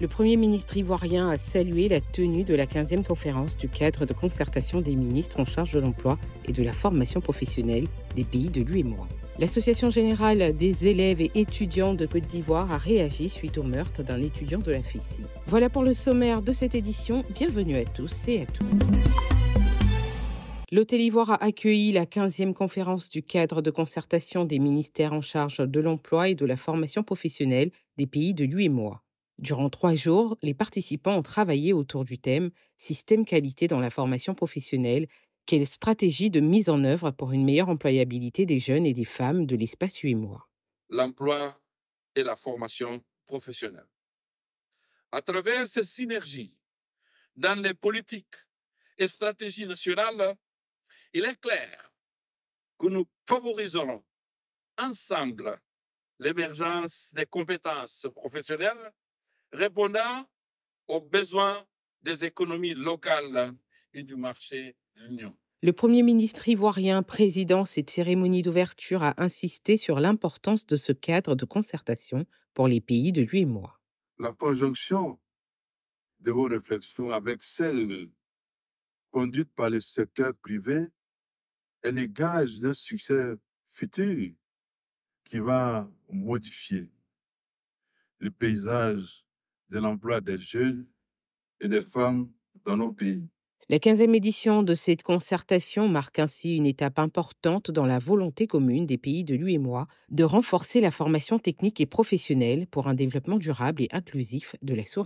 Le Premier ministre ivoirien a salué la tenue de la 15e conférence du cadre de concertation des ministres en charge de l'emploi et de la formation professionnelle des pays de l'UEMOA. L'Association générale des élèves et étudiants de Côte d'Ivoire a réagi suite au meurtre d'un étudiant de la FICI. Voilà pour le sommaire de cette édition. Bienvenue à tous et à toutes. L'Hôtel Ivoire a accueilli la 15e conférence du cadre de concertation des ministères en charge de l'emploi et de la formation professionnelle des pays de l'UEMOA. Durant trois jours, les participants ont travaillé autour du thème Système qualité dans la formation professionnelle, quelle stratégie de mise en œuvre pour une meilleure employabilité des jeunes et des femmes de l'espace mois. L'emploi et la formation professionnelle. À travers ces synergies dans les politiques et stratégies nationales, il est clair que nous favoriserons ensemble l'émergence des compétences professionnelles répondant aux besoins des économies locales et du marché de l'Union. Le Premier ministre ivoirien, président cette cérémonie d'ouverture, a insisté sur l'importance de ce cadre de concertation pour les pays de l'UEMOA. La conjonction de vos réflexions avec celles conduites par le secteur privé est le gage d'un succès futur qui va modifier le paysage de l'emploi des jeunes et des femmes dans nos pays. La 15e édition de cette concertation marque ainsi une étape importante dans la volonté commune des pays de moi de renforcer la formation technique et professionnelle pour un développement durable et inclusif de la sous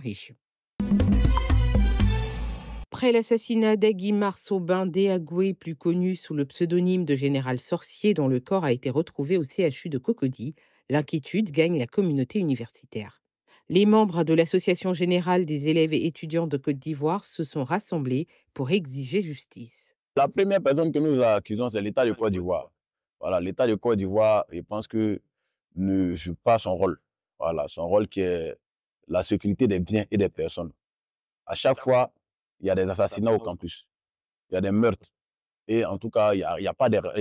Après l'assassinat d'Agui Marceau-Bain Déagoué, plus connu sous le pseudonyme de général sorcier dont le corps a été retrouvé au CHU de Cocody, l'inquiétude gagne la communauté universitaire les membres de l'Association générale des élèves et étudiants de Côte d'Ivoire se sont rassemblés pour exiger justice. La première personne que nous accusons, c'est l'État de Côte d'Ivoire. Voilà, l'État de Côte d'Ivoire, je pense que ne joue pas son rôle. Voilà, son rôle qui est la sécurité des biens et des personnes. À chaque fois, il y a des assassinats au campus, il y a des meurtres. Et en tout cas, il n'y a, il y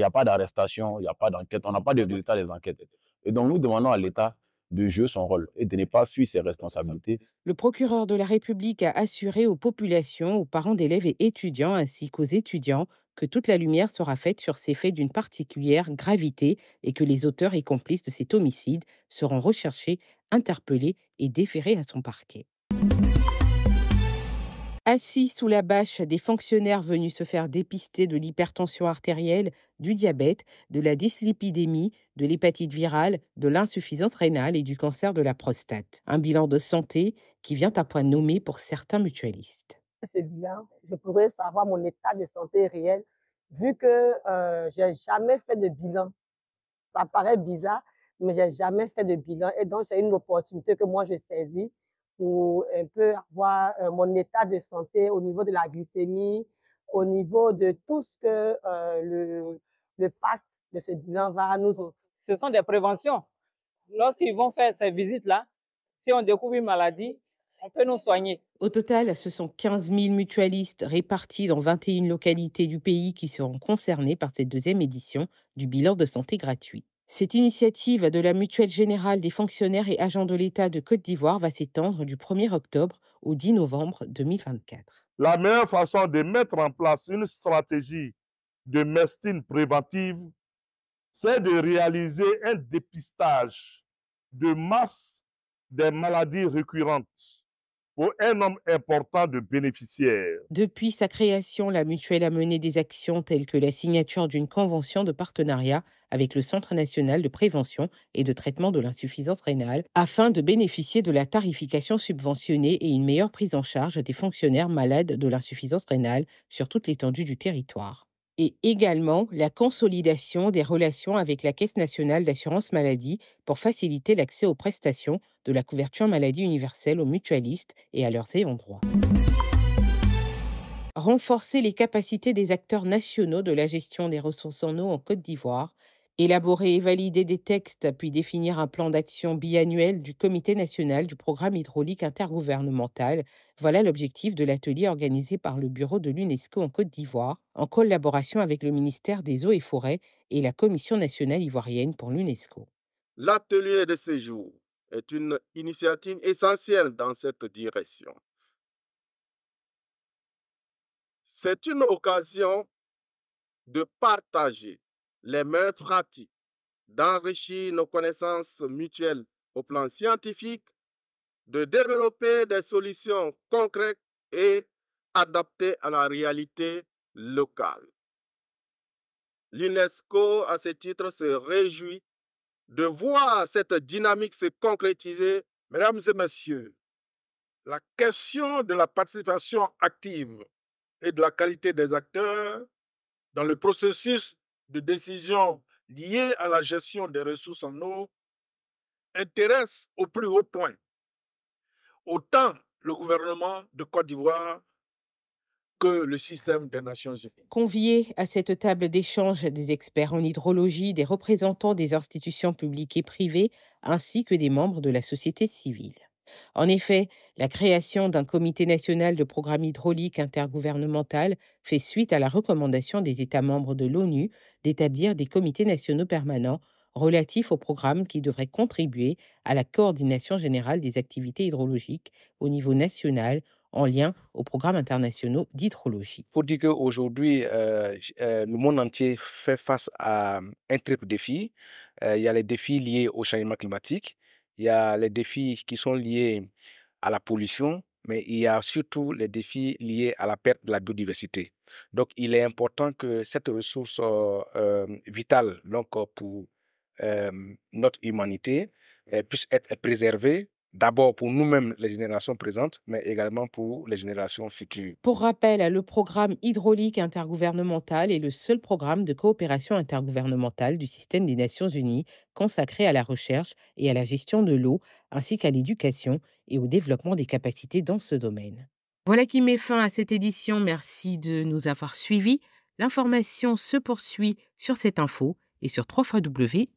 a pas d'arrestation, il n'y a pas d'enquête, on n'a pas de résultat des enquêtes. Et donc, nous demandons à l'État de jouer son rôle et de ne pas suivre ses responsabilités. Le procureur de la République a assuré aux populations, aux parents d'élèves et étudiants, ainsi qu'aux étudiants, que toute la lumière sera faite sur ces faits d'une particulière gravité et que les auteurs et complices de cet homicide seront recherchés, interpellés et déférés à son parquet. Assis sous la bâche des fonctionnaires venus se faire dépister de l'hypertension artérielle, du diabète, de la dyslipidémie, de l'hépatite virale, de l'insuffisance rénale et du cancer de la prostate. Un bilan de santé qui vient à point nommé pour certains mutualistes. Ce bilan, je pourrais savoir mon état de santé réel vu que euh, je n'ai jamais fait de bilan. Ça paraît bizarre, mais j'ai jamais fait de bilan et donc c'est une opportunité que moi je saisis pour un peu avoir euh, mon état de santé au niveau de la glycémie, au niveau de tout ce que euh, le, le pacte de ce bilan va nous Ce sont des préventions. Lorsqu'ils vont faire ces visites-là, si on découvre une maladie, on peut nous soigner. Au total, ce sont 15 000 mutualistes répartis dans 21 localités du pays qui seront concernés par cette deuxième édition du bilan de santé gratuit. Cette initiative de la Mutuelle Générale des fonctionnaires et agents de l'État de Côte d'Ivoire va s'étendre du 1er octobre au 10 novembre 2024. La meilleure façon de mettre en place une stratégie de mestine préventive, c'est de réaliser un dépistage de masse des maladies récurrentes pour un nombre important de bénéficiaires. Depuis sa création, la mutuelle a mené des actions telles que la signature d'une convention de partenariat avec le Centre national de prévention et de traitement de l'insuffisance rénale afin de bénéficier de la tarification subventionnée et une meilleure prise en charge des fonctionnaires malades de l'insuffisance rénale sur toute l'étendue du territoire et également la consolidation des relations avec la Caisse nationale d'assurance maladie pour faciliter l'accès aux prestations de la couverture maladie universelle aux mutualistes et à leurs ayants droit. Renforcer les capacités des acteurs nationaux de la gestion des ressources en eau en Côte d'Ivoire Élaborer et valider des textes, puis définir un plan d'action biannuel du Comité national du programme hydraulique intergouvernemental, voilà l'objectif de l'atelier organisé par le bureau de l'UNESCO en Côte d'Ivoire, en collaboration avec le ministère des Eaux et Forêts et la Commission nationale ivoirienne pour l'UNESCO. L'atelier de séjour est une initiative essentielle dans cette direction. C'est une occasion de partager les meilleures pratiques, d'enrichir nos connaissances mutuelles au plan scientifique, de développer des solutions concrètes et adaptées à la réalité locale. L'UNESCO, à ce titre, se réjouit de voir cette dynamique se concrétiser. Mesdames et messieurs, la question de la participation active et de la qualité des acteurs dans le processus de décisions liées à la gestion des ressources en eau intéressent au plus haut point autant le gouvernement de Côte d'Ivoire que le système des Nations Unies. Convié à cette table d'échange des experts en hydrologie, des représentants des institutions publiques et privées, ainsi que des membres de la société civile. En effet, la création d'un comité national de programme hydraulique intergouvernemental fait suite à la recommandation des États membres de l'ONU d'établir des comités nationaux permanents relatifs aux programmes qui devraient contribuer à la coordination générale des activités hydrologiques au niveau national en lien aux programmes internationaux d'hydrologie. Pour dire qu'aujourd'hui, euh, euh, le monde entier fait face à euh, un triple défi. il y a les défis liés au changement climatique, il y a les défis qui sont liés à la pollution, mais il y a surtout les défis liés à la perte de la biodiversité. Donc, il est important que cette ressource euh, euh, vitale donc, euh, pour notre humanité puisse être préservée d'abord pour nous-mêmes, les générations présentes, mais également pour les générations futures. Pour rappel, le programme hydraulique intergouvernemental est le seul programme de coopération intergouvernementale du système des Nations Unies consacré à la recherche et à la gestion de l'eau, ainsi qu'à l'éducation et au développement des capacités dans ce domaine. Voilà qui met fin à cette édition. Merci de nous avoir suivis. L'information se poursuit sur cette info et sur www.cetinfo.ci.